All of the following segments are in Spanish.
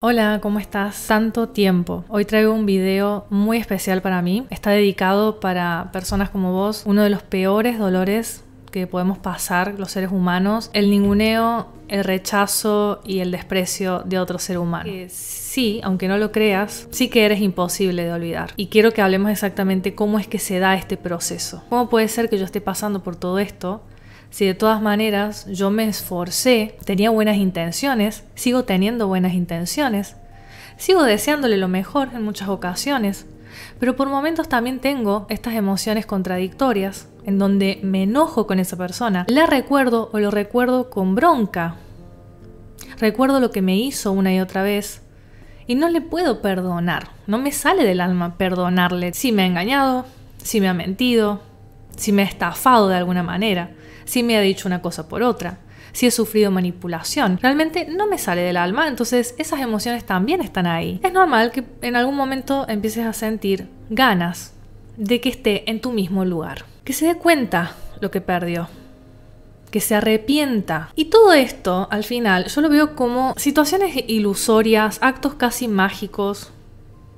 Hola, ¿cómo estás? Santo tiempo. Hoy traigo un video muy especial para mí. Está dedicado para personas como vos, uno de los peores dolores que podemos pasar los seres humanos, el ninguneo, el rechazo y el desprecio de otro ser humano. sí, aunque no lo creas, sí que eres imposible de olvidar. Y quiero que hablemos exactamente cómo es que se da este proceso. ¿Cómo puede ser que yo esté pasando por todo esto? Si de todas maneras yo me esforcé, tenía buenas intenciones, sigo teniendo buenas intenciones, sigo deseándole lo mejor en muchas ocasiones, pero por momentos también tengo estas emociones contradictorias en donde me enojo con esa persona, la recuerdo o lo recuerdo con bronca, recuerdo lo que me hizo una y otra vez y no le puedo perdonar, no me sale del alma perdonarle si me ha engañado, si me ha mentido, si me ha estafado de alguna manera si me ha dicho una cosa por otra, si he sufrido manipulación. Realmente no me sale del alma, entonces esas emociones también están ahí. Es normal que en algún momento empieces a sentir ganas de que esté en tu mismo lugar. Que se dé cuenta lo que perdió, que se arrepienta. Y todo esto, al final, yo lo veo como situaciones ilusorias, actos casi mágicos,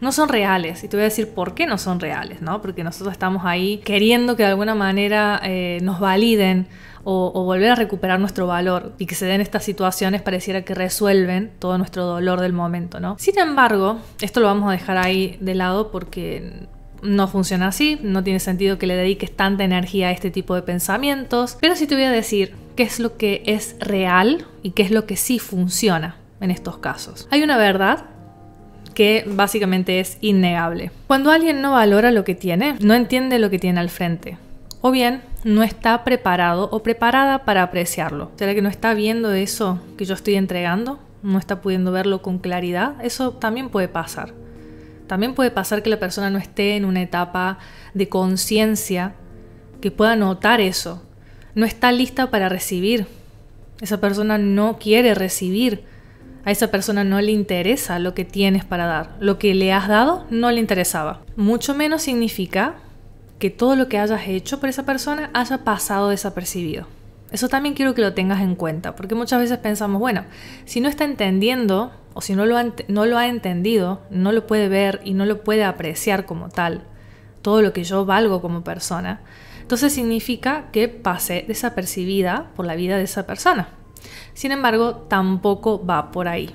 no son reales. Y te voy a decir por qué no son reales, ¿no? Porque nosotros estamos ahí queriendo que de alguna manera eh, nos validen o, o, volver a recuperar nuestro valor y que se den estas situaciones pareciera que resuelven todo nuestro dolor del momento, ¿no? Sin embargo, esto lo vamos a dejar ahí de lado porque... No funciona así, no tiene sentido que le dediques tanta energía a este tipo de pensamientos, pero sí te voy a decir qué es lo que es real y qué es lo que sí funciona en estos casos. Hay una verdad que básicamente es innegable. Cuando alguien no valora lo que tiene, no entiende lo que tiene al frente. O bien no está preparado o preparada para apreciarlo. ¿Será que no está viendo eso que yo estoy entregando? ¿No está pudiendo verlo con claridad? Eso también puede pasar. También puede pasar que la persona no esté en una etapa de conciencia que pueda notar eso. No está lista para recibir. Esa persona no quiere recibir a esa persona no le interesa lo que tienes para dar. Lo que le has dado no le interesaba. Mucho menos significa que todo lo que hayas hecho por esa persona haya pasado desapercibido. Eso también quiero que lo tengas en cuenta, porque muchas veces pensamos, bueno, si no está entendiendo o si no lo, ha, entendido, no lo puede ver y no lo puede apreciar como tal, todo lo que yo valgo como persona, entonces significa que pase desapercibida por la vida de esa persona. Sin embargo, tampoco va por ahí.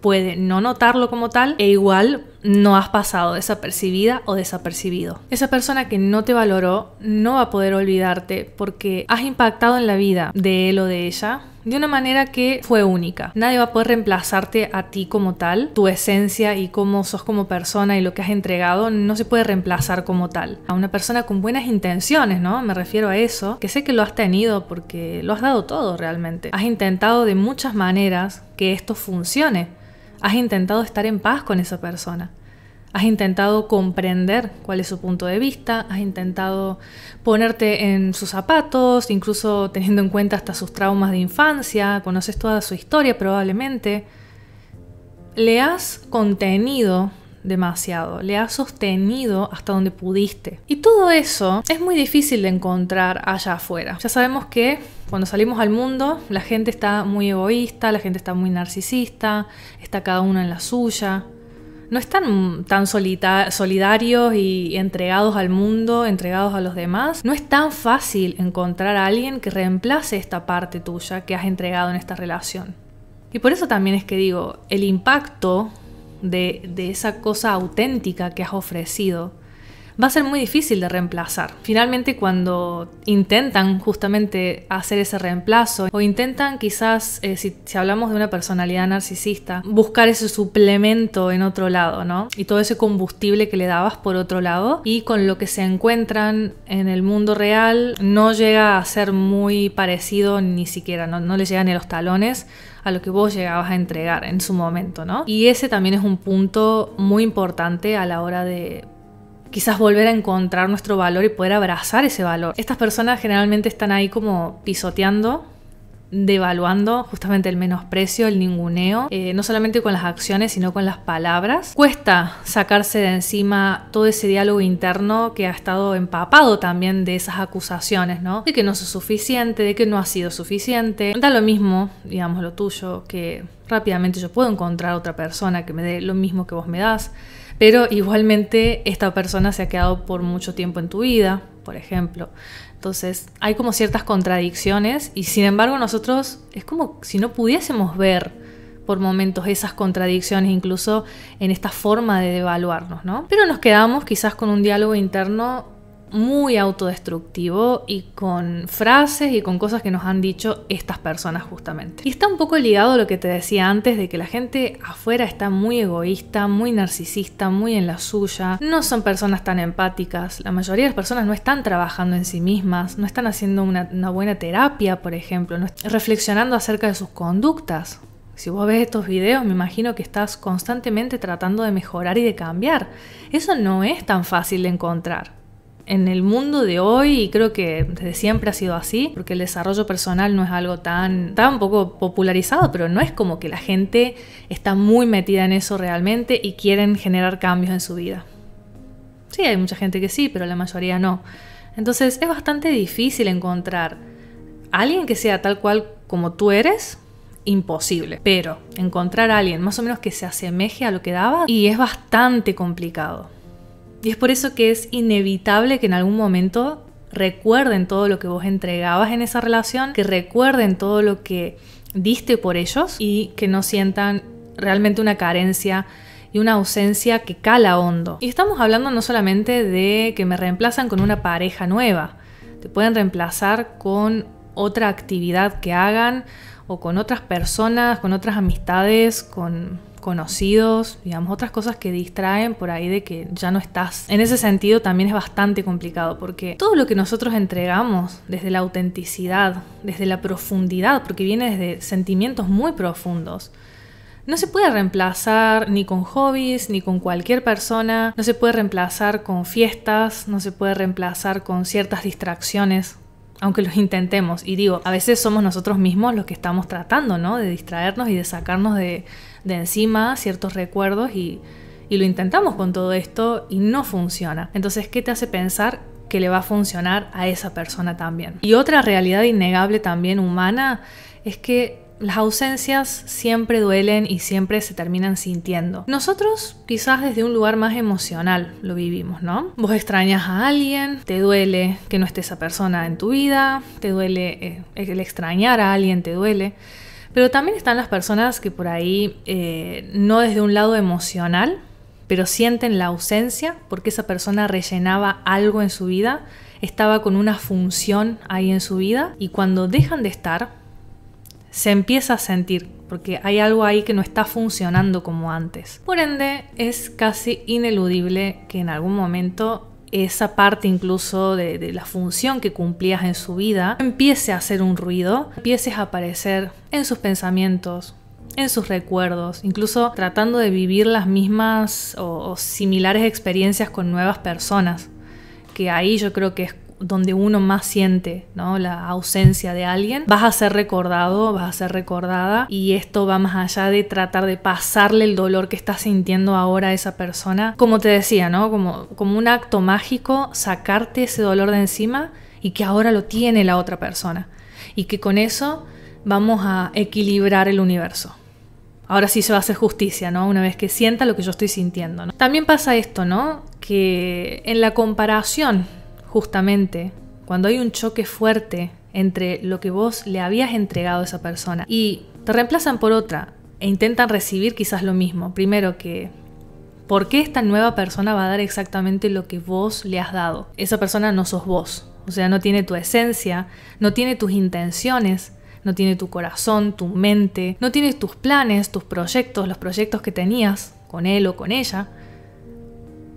Puede no notarlo como tal e igual no has pasado desapercibida o desapercibido. Esa persona que no te valoró no va a poder olvidarte porque has impactado en la vida de él o de ella de una manera que fue única. Nadie va a poder reemplazarte a ti como tal, tu esencia y cómo sos como persona y lo que has entregado no se puede reemplazar como tal. A una persona con buenas intenciones, ¿no? Me refiero a eso, que sé que lo has tenido porque lo has dado todo realmente. Has intentado de muchas maneras que esto funcione. Has intentado estar en paz con esa persona has intentado comprender cuál es su punto de vista, has intentado ponerte en sus zapatos, incluso teniendo en cuenta hasta sus traumas de infancia, conoces toda su historia probablemente. Le has contenido demasiado, le has sostenido hasta donde pudiste. Y todo eso es muy difícil de encontrar allá afuera. Ya sabemos que cuando salimos al mundo la gente está muy egoísta, la gente está muy narcisista, está cada uno en la suya no están tan solidarios y entregados al mundo, entregados a los demás. No es tan fácil encontrar a alguien que reemplace esta parte tuya que has entregado en esta relación. Y por eso también es que digo, el impacto de, de esa cosa auténtica que has ofrecido va a ser muy difícil de reemplazar. Finalmente, cuando intentan justamente hacer ese reemplazo o intentan quizás, eh, si, hablamos de una personalidad narcisista, buscar ese suplemento en otro lado, ¿no? Y todo ese combustible que le dabas por otro lado y con lo que se encuentran en el mundo real no llega a ser muy parecido ni siquiera, no, le llegan ni los talones a lo que vos llegabas a entregar en su momento, ¿no? Y ese también es un punto muy importante a la hora de quizás volver a encontrar nuestro valor y poder abrazar ese valor. Estas personas generalmente están ahí como pisoteando devaluando justamente el menosprecio, el ninguneo, eh, no solamente con las acciones, sino con las palabras. Cuesta sacarse de encima todo ese diálogo interno que ha estado empapado también de esas acusaciones, ¿no? De que no es suficiente, de que no ha sido suficiente. Da lo mismo, digamos, lo tuyo, que rápidamente yo puedo encontrar otra persona que me dé lo mismo que vos me das. Pero igualmente esta persona se ha quedado por mucho tiempo en tu vida, por ejemplo. Entonces hay como ciertas contradicciones y sin embargo nosotros es como si no pudiésemos ver por momentos esas contradicciones, incluso en esta forma de evaluarnos, ¿no? Pero nos quedamos quizás con un diálogo interno muy autodestructivo y con frases y con cosas que nos han dicho estas personas justamente. Y está un poco ligado a lo que te decía antes de que la gente afuera está muy egoísta, muy narcisista, muy en la suya, no son personas tan empáticas, la mayoría de las personas no están trabajando en sí mismas, no están haciendo una, buena terapia, por ejemplo, no reflexionando acerca de sus conductas. Si vos ves estos videos, me imagino que estás constantemente tratando de mejorar y de cambiar. Eso no es tan fácil de encontrar en el mundo de hoy, y creo que desde siempre ha sido así, porque el desarrollo personal no es algo tan, tan poco popularizado, pero no es como que la gente está muy metida en eso realmente y quieren generar cambios en su vida. Sí, hay mucha gente que sí, pero la mayoría no. Entonces es bastante difícil encontrar alguien que sea tal cual como tú eres, imposible. Pero encontrar a alguien más o menos que se asemeje a lo que daba y es bastante complicado. Y es por eso que es inevitable que en algún momento recuerden todo lo que vos entregabas en esa relación, que recuerden todo lo que diste por ellos y que no sientan realmente una carencia y una ausencia que cala hondo. Y estamos hablando no solamente de que me reemplazan con una pareja nueva, te pueden reemplazar con otra actividad que hagan o con otras personas, con otras amistades, con conocidos, digamos, otras cosas que distraen por ahí de que ya no estás. En ese sentido también es bastante complicado porque todo lo que nosotros entregamos desde la autenticidad, desde la profundidad, porque viene desde sentimientos muy profundos, no se puede reemplazar ni con hobbies, ni con cualquier persona, no se puede reemplazar con fiestas, no se puede reemplazar con ciertas distracciones, aunque los intentemos. Y digo, a veces somos nosotros mismos los que estamos tratando, ¿no? De distraernos y de sacarnos de, de encima ciertos recuerdos y, y lo intentamos con todo esto y no funciona. Entonces, ¿qué te hace pensar que le va a funcionar a esa persona también? Y otra realidad innegable también humana es que las ausencias siempre duelen y siempre se terminan sintiendo. Nosotros quizás desde un lugar más emocional lo vivimos, ¿no? Vos extrañas a alguien, te duele que no esté esa persona en tu vida, te duele eh, el extrañar a alguien, te duele. Pero también están las personas que por ahí, eh, no desde un lado emocional, pero sienten la ausencia porque esa persona rellenaba algo en su vida, estaba con una función ahí en su vida y cuando dejan de estar, se empieza a sentir porque hay algo ahí que no está funcionando como antes. Por ende, es casi ineludible que en algún momento esa parte incluso de, la función que cumplías en su vida empiece a hacer un ruido, empieces a aparecer en sus pensamientos, en sus recuerdos, incluso tratando de vivir las mismas o, o similares experiencias con nuevas personas, que ahí yo creo que es donde uno más siente ¿no? la ausencia de alguien, vas a ser recordado, vas a ser recordada y esto va más allá de tratar de pasarle el dolor que estás sintiendo ahora a esa persona. Como te decía, ¿no? como, como un acto mágico, sacarte ese dolor de encima y que ahora lo tiene la otra persona y que con eso vamos a equilibrar el universo. Ahora sí se va a hacer justicia, ¿no? Una vez que sienta lo que yo estoy sintiendo. También pasa esto, ¿no? Que en la comparación justamente cuando hay un choque fuerte entre lo que vos le habías entregado a esa persona y te reemplazan por otra e intentan recibir quizás lo mismo. Primero que, ¿por qué esta nueva persona va a dar exactamente lo que vos le has dado? Esa persona no sos vos, o sea, no tiene tu esencia, no tiene tus intenciones, no tiene tu corazón, tu mente, no tiene tus planes, tus proyectos, los proyectos que tenías con él o con ella.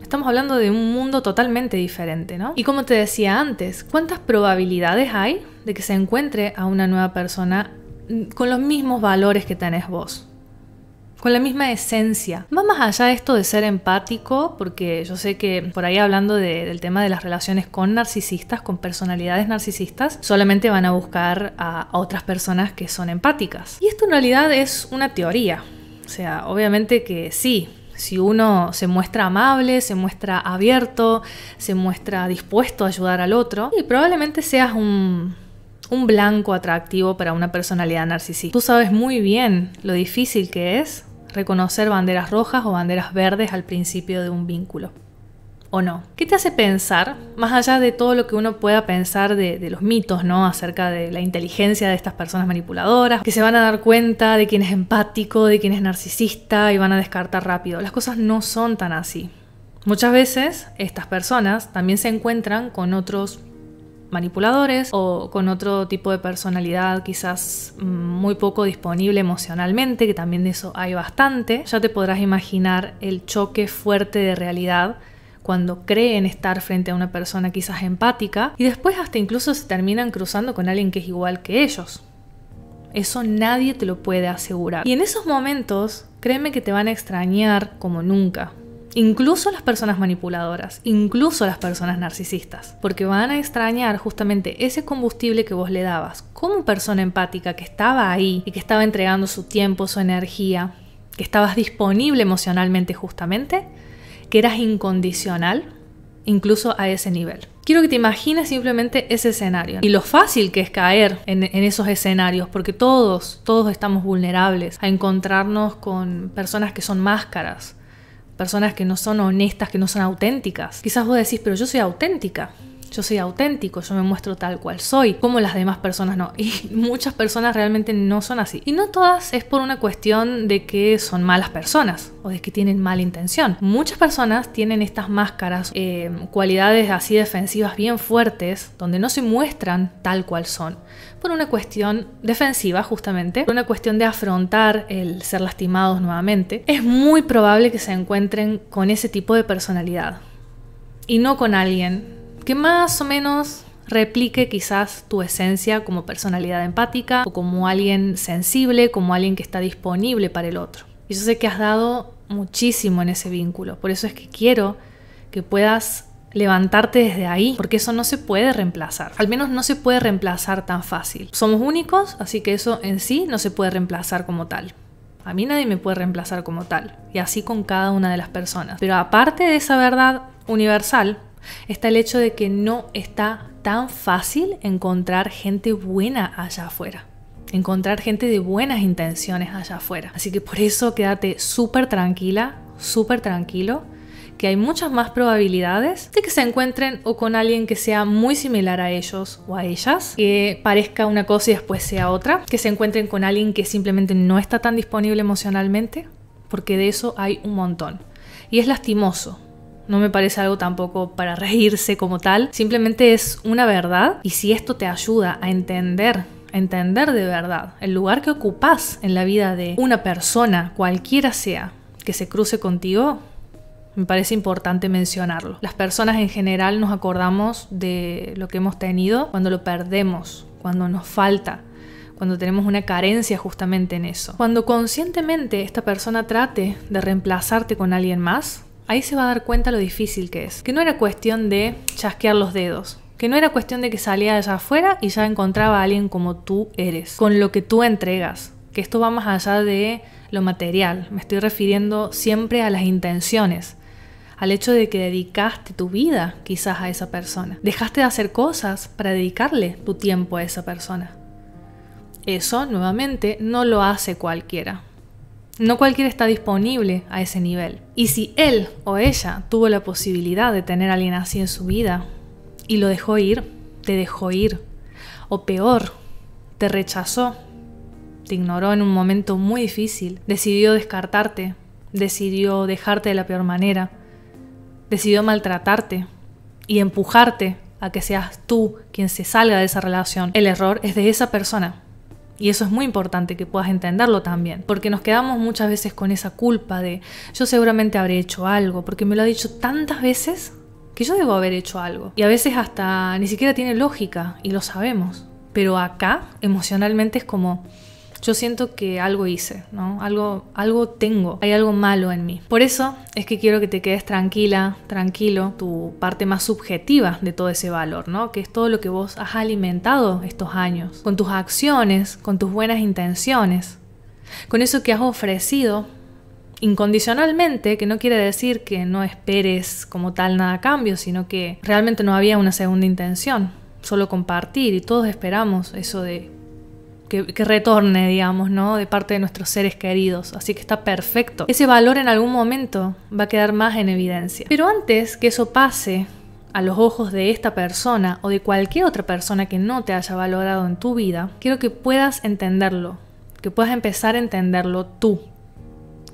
Estamos hablando de un mundo totalmente diferente, ¿no? Y como te decía antes, ¿cuántas probabilidades hay de que se encuentre a una nueva persona con los mismos valores que tenés vos? con la misma esencia. Va más allá esto de ser empático, porque yo sé que por ahí hablando del tema de las relaciones con narcisistas, con personalidades narcisistas, solamente van a buscar a otras personas que son empáticas. Y esto en realidad es una teoría. O sea, obviamente que sí, si uno se muestra amable, se muestra abierto, se muestra dispuesto a ayudar al otro, y probablemente seas un, blanco atractivo para una personalidad narcisista. Tú sabes muy bien lo difícil que es reconocer banderas rojas o banderas verdes al principio de un vínculo o no. ¿Qué te hace pensar, más allá de todo lo que uno pueda pensar de, los mitos, ¿no? Acerca de la inteligencia de estas personas manipuladoras, que se van a dar cuenta de quién es empático, de quién es narcisista y van a descartar rápido. Las cosas no son tan así. Muchas veces estas personas también se encuentran con otros manipuladores o con otro tipo de personalidad quizás mm, muy poco disponible emocionalmente, que también de eso hay bastante, ya te podrás imaginar el choque fuerte de realidad cuando creen estar frente a una persona quizás empática y después hasta incluso se terminan cruzando con alguien que es igual que ellos. Eso nadie te lo puede asegurar. Y en esos momentos, créeme que te van a extrañar como nunca. Incluso las personas manipuladoras, incluso las personas narcisistas, porque van a extrañar justamente ese combustible que vos le dabas como persona empática que estaba ahí y que estaba entregando su tiempo, su energía, que estabas disponible emocionalmente justamente, que eras incondicional incluso a ese nivel. Quiero que te imagines simplemente ese escenario y lo fácil que es caer en, esos escenarios, porque todos, todos estamos vulnerables a encontrarnos con personas que son máscaras, personas que no son honestas, que no son auténticas. Quizás vos decís, pero yo soy auténtica yo soy auténtico, yo me muestro tal cual soy, como las demás personas no. Y muchas personas realmente no son así. Y no todas es por una cuestión de que son malas personas o de que tienen mala intención. Muchas personas tienen estas máscaras, eh, cualidades así defensivas bien fuertes, donde no se muestran tal cual son, por una cuestión defensiva justamente, por una cuestión de afrontar el ser lastimados nuevamente. Es muy probable que se encuentren con ese tipo de personalidad y no con alguien que más o menos replique quizás tu esencia como personalidad empática o como alguien sensible, como alguien que está disponible para el otro. Y yo sé que has dado muchísimo en ese vínculo, por eso es que quiero que puedas levantarte desde ahí, porque eso no se puede reemplazar, al menos no se puede reemplazar tan fácil. Somos únicos, así que eso en sí no se puede reemplazar como tal. A mí nadie me puede reemplazar como tal, y así con cada una de las personas. Pero aparte de esa verdad universal, está el hecho de que no está tan fácil encontrar gente buena allá afuera. Encontrar gente de buenas intenciones allá afuera. Así que por eso quédate súper tranquila, súper tranquilo, que hay muchas más probabilidades de que se encuentren o con alguien que sea muy similar a ellos o a ellas, que parezca una cosa y después sea otra, que se encuentren con alguien que simplemente no está tan disponible emocionalmente, porque de eso hay un montón. Y es lastimoso, no me parece algo tampoco para reírse como tal, simplemente es una verdad y si esto te ayuda a entender a entender de verdad el lugar que ocupas en la vida de una persona, cualquiera sea, que se cruce contigo, me parece importante mencionarlo. Las personas en general nos acordamos de lo que hemos tenido cuando lo perdemos, cuando nos falta, cuando tenemos una carencia justamente en eso. Cuando conscientemente esta persona trate de reemplazarte con alguien más, ahí se va a dar cuenta lo difícil que es. Que no era cuestión de chasquear los dedos, que no era cuestión de que salía allá afuera y ya encontraba a alguien como tú eres, con lo que tú entregas, que esto va más allá de lo material, me estoy refiriendo siempre a las intenciones, al hecho de que dedicaste tu vida quizás a esa persona, dejaste de hacer cosas para dedicarle tu tiempo a esa persona. Eso, nuevamente, no lo hace cualquiera. No cualquiera está disponible a ese nivel. Y si él o ella tuvo la posibilidad de tener a alguien así en su vida y lo dejó ir, te dejó ir. O peor, te rechazó, te ignoró en un momento muy difícil, decidió descartarte, decidió dejarte de la peor manera, decidió maltratarte y empujarte a que seas tú quien se salga de esa relación. El error es de esa persona y eso es muy importante que puedas entenderlo también, porque nos quedamos muchas veces con esa culpa de yo seguramente habré hecho algo, porque me lo ha dicho tantas veces que yo debo haber hecho algo. Y a veces hasta ni siquiera tiene lógica y lo sabemos. Pero acá emocionalmente es como, yo siento que algo hice, ¿no? Algo, algo tengo, hay algo malo en mí. Por eso es que quiero que te quedes tranquila, tranquilo, tu parte más subjetiva de todo ese valor, ¿no? Que es todo lo que vos has alimentado estos años, con tus acciones, con tus buenas intenciones, con eso que has ofrecido incondicionalmente, que no quiere decir que no esperes como tal nada a cambio, sino que realmente no había una segunda intención, solo compartir y todos esperamos eso de que, retorne, digamos, ¿no? De parte de nuestros seres queridos. Así que está perfecto. Ese valor en algún momento va a quedar más en evidencia. Pero antes que eso pase a los ojos de esta persona o de cualquier otra persona que no te haya valorado en tu vida, quiero que puedas entenderlo, que puedas empezar a entenderlo tú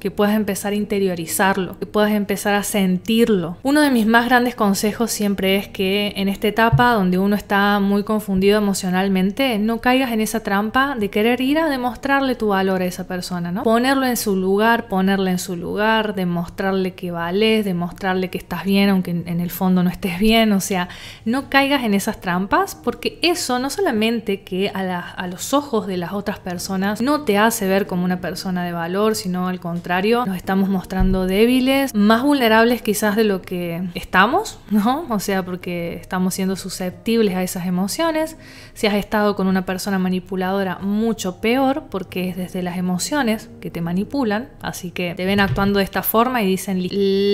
que puedas empezar a interiorizarlo, que puedas empezar a sentirlo. Uno de mis más grandes consejos siempre es que en esta etapa donde uno está muy confundido emocionalmente, no caigas en esa trampa de querer ir a demostrarle tu valor a esa persona, ¿no? Ponerlo en su lugar, ponerle en su lugar, demostrarle que vales, demostrarle que estás bien aunque en el fondo no estés bien, o sea, no caigas en esas trampas porque eso no solamente que a, a los ojos de las otras personas no te hace ver como una persona de valor, sino al contrario, nos estamos mostrando débiles, más vulnerables quizás de lo que estamos, ¿no? O sea, porque estamos siendo susceptibles a esas emociones. Si has estado con una persona manipuladora, mucho peor, porque es desde las emociones que te manipulan. Así que te ven actuando de esta forma y dicen,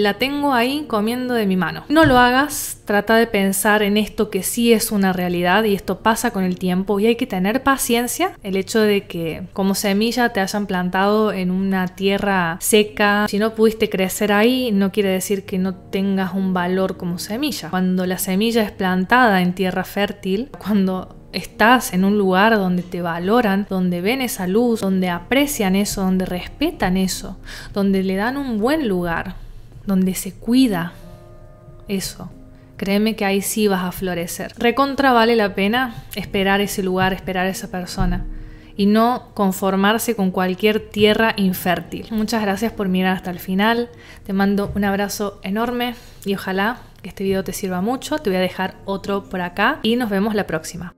la tengo ahí comiendo de mi mano. No lo hagas, trata de pensar en esto que sí es una realidad y esto pasa con el tiempo y hay que tener paciencia. El hecho de que como semilla te hayan plantado en una tierra seca. Si no pudiste crecer ahí, no quiere decir que no tengas un valor como semilla. Cuando la semilla es plantada en tierra fértil, cuando estás en un lugar donde te valoran, donde ven esa luz, donde aprecian eso, donde respetan eso, donde le dan un buen lugar, donde se cuida eso. Créeme que ahí sí vas a florecer. Recontra vale la pena esperar ese lugar, esperar esa persona y no conformarse con cualquier tierra infértil. Muchas gracias por mirar hasta el final. Te mando un abrazo enorme y ojalá que este video te sirva mucho. Te voy a dejar otro por acá y nos vemos la próxima.